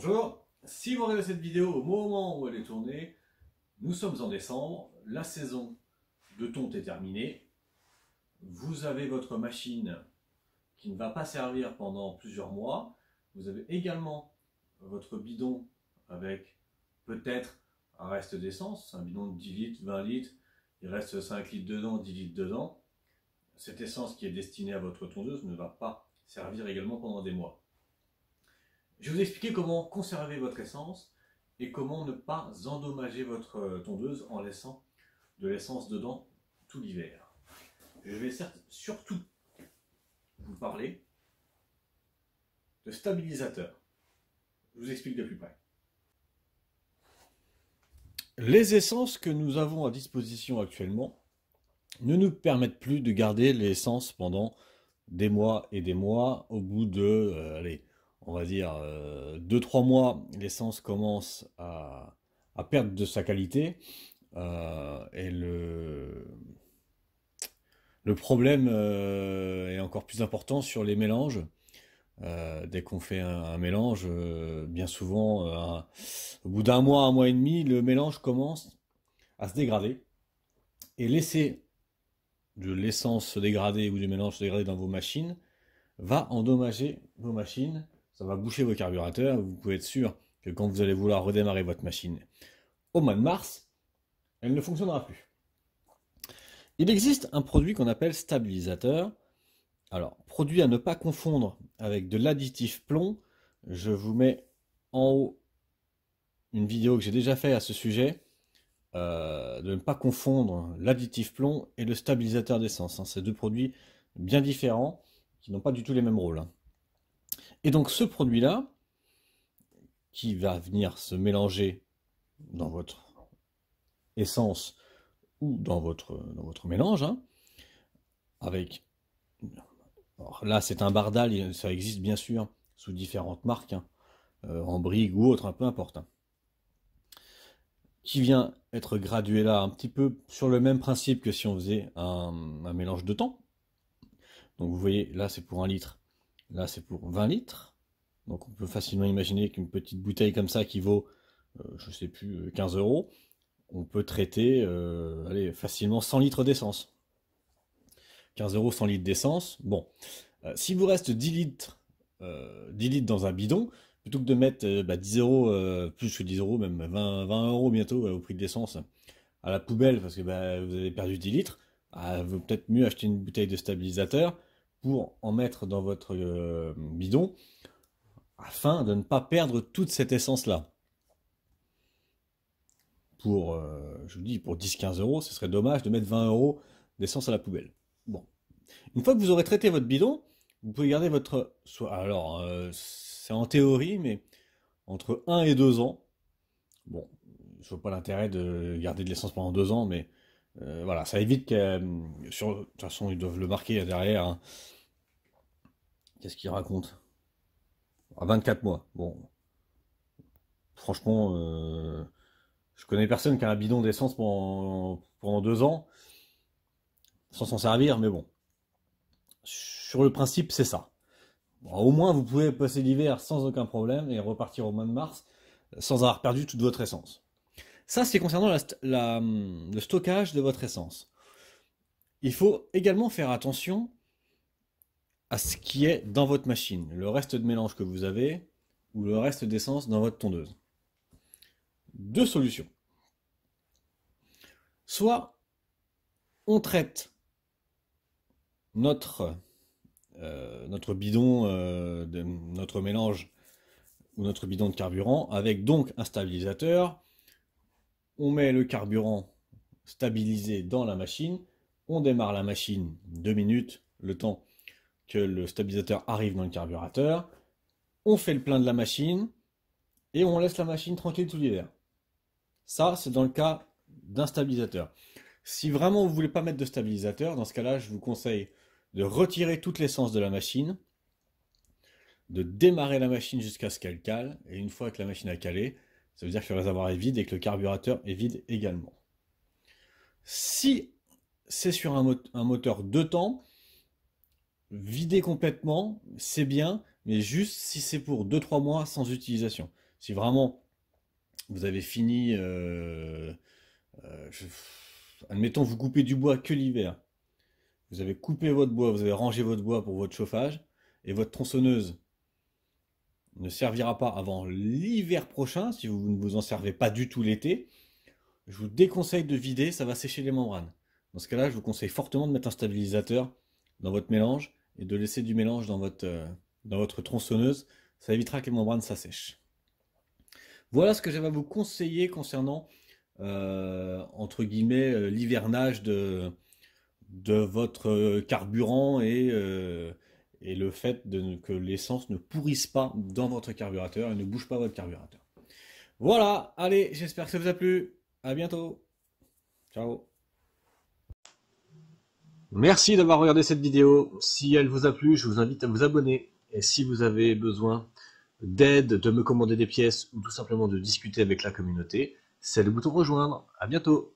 Bonjour, si vous regardez cette vidéo au moment où elle est tournée, nous sommes en décembre, la saison de tonte est terminée, vous avez votre machine qui ne va pas servir pendant plusieurs mois, vous avez également votre bidon avec peut-être un reste d'essence, un bidon de 10 litres, 20 litres, il reste 5 litres dedans, 10 litres dedans, cette essence qui est destinée à votre tondeuse ne va pas servir également pendant des mois. Je vais vous expliquer comment conserver votre essence et comment ne pas endommager votre euh, tondeuse en laissant de l'essence dedans tout l'hiver. Je vais certes surtout vous parler de stabilisateur. Je vous explique de plus près. Les essences que nous avons à disposition actuellement ne nous permettent plus de garder l'essence pendant des mois et des mois au bout de euh, on va dire, 2-3 euh, mois, l'essence commence à, perdre de sa qualité. Euh, et le, problème euh, est encore plus important sur les mélanges. dès qu'on fait un, mélange, bien souvent, au bout d'un mois, un mois et demi, le mélange commence à se dégrader. Et laisser de l'essence se dégrader ou du mélange se dégrader dans vos machines va endommager vos machines ça va boucher vos carburateurs, vous pouvez être sûr que quand vous allez vouloir redémarrer votre machine au mois de mars, elle ne fonctionnera plus. Il existe un produit qu'on appelle stabilisateur. Alors, produit à ne pas confondre avec de l'additif plomb, je vous mets en haut une vidéo que j'ai déjà faite à ce sujet, euh, de ne pas confondre l'additif plomb et le stabilisateur d'essence. Hein. Ces deux produits bien différents qui n'ont pas du tout les mêmes rôles. Hein. Et donc ce produit-là, qui va venir se mélanger dans votre essence ou dans votre, votre mélange, hein, avec... Alors là, c'est un bardal, ça existe bien sûr sous différentes marques, en hein, euh, brigue ou autre, un hein, peu importe. Qui vient être gradué là, un petit peu sur le même principe que si on faisait un mélange de temps. Donc vous voyez, là c'est pour un litre, Là, c'est pour 20 litres. Donc on peut facilement imaginer qu'une petite bouteille comme ça qui vaut, je euh, je sais plus, 15 euh, euros, on peut traiter euh, allez, facilement 100 litres d'essence. 15 euros, 100 litres d'essence. Bon, s'il si vous reste 10 litres, 10 litres dans un bidon, plutôt que de mettre 10 bah, euros, plus que 10 euros, même 20, 20 euros bientôt au prix de l'essence, à la poubelle parce que bah, vous avez perdu 10 litres, il ah, vous peut-être mieux acheter une bouteille de stabilisateur pour en mettre dans votre euh, bidon afin de ne pas perdre toute cette essence-là. Pour, euh, je vous dis, pour 10-15 euros, ce serait dommage de mettre 20 euros d'essence à la poubelle. Bon. Une fois que vous aurez traité votre bidon, vous pouvez garder votre... Alors, euh, c'est en théorie, mais entre 1 et 2 ans. Bon, je vois pas l'intérêt de garder de l'essence pendant 2 ans, mais euh, voilà, ça évite que. Euh, sur, de toute façon, ils doivent le marquer derrière. Hein. Qu'est-ce qu'il raconte À 24 ah, mois. Bon. Franchement, euh, je connais personne qui a un bidon d'essence pendant, deux ans sans s'en servir, mais bon. Sur le principe, c'est ça. au moins, vous pouvez passer l'hiver sans aucun problème et repartir au mois de mars sans avoir perdu toute votre essence. Ça, c'est concernant hum, le stockage de votre essence. Il faut également faire attention à ce qui est dans votre machine, le reste de mélange que vous avez ou le reste d'essence dans votre tondeuse. Deux solutions. Soit on traite notre, euh, notre bidon, euh, de, notre mélange ou notre bidon de carburant avec donc un stabilisateur, on met le carburant stabilisé dans la machine, on démarre la machine deux minutes, le temps que le stabilisateur arrive dans le carburateur, on fait le plein de la machine et on laisse la machine tranquille tout l'hiver. Ça, c'est dans le cas d'un stabilisateur. Si vraiment vous ne voulez pas mettre de stabilisateur, dans ce cas-là, je vous conseille de retirer toute l'essence de la machine, de démarrer la machine jusqu'à ce qu'elle cale, et une fois que la machine a calé, ça veut dire que le réservoir est vide et que le carburateur est vide également. Si c'est sur un, moteur de temps, vider complètement, c'est bien, mais juste si c'est pour 2-3 mois sans utilisation. Si vraiment vous avez fini, euh, euh, admettons vous coupez du bois que l'hiver, vous avez coupé votre bois, vous avez rangé votre bois pour votre chauffage, et votre tronçonneuse ne servira pas avant l'hiver prochain, si vous ne vous en servez pas du tout l'été, je vous déconseille de vider, ça va sécher les membranes. Dans ce cas-là, je vous conseille fortement de mettre un stabilisateur dans votre mélange et de laisser du mélange dans votre, euh, dans votre tronçonneuse. Ça évitera que les membranes s'assèchent. Voilà ce que j'avais à vous conseiller concernant, euh, entre guillemets, euh, l'hivernage de, de votre carburant et et le fait de, que l'essence ne pourrisse pas dans votre carburateur et ne bouge pas votre carburateur. Voilà, allez, j'espère que ça vous a plu. À bientôt. Ciao. Merci d'avoir regardé cette vidéo. Si elle vous a plu, je vous invite à vous abonner. Et si vous avez besoin d'aide, de me commander des pièces ou tout simplement de discuter avec la communauté, c'est le bouton rejoindre. À bientôt.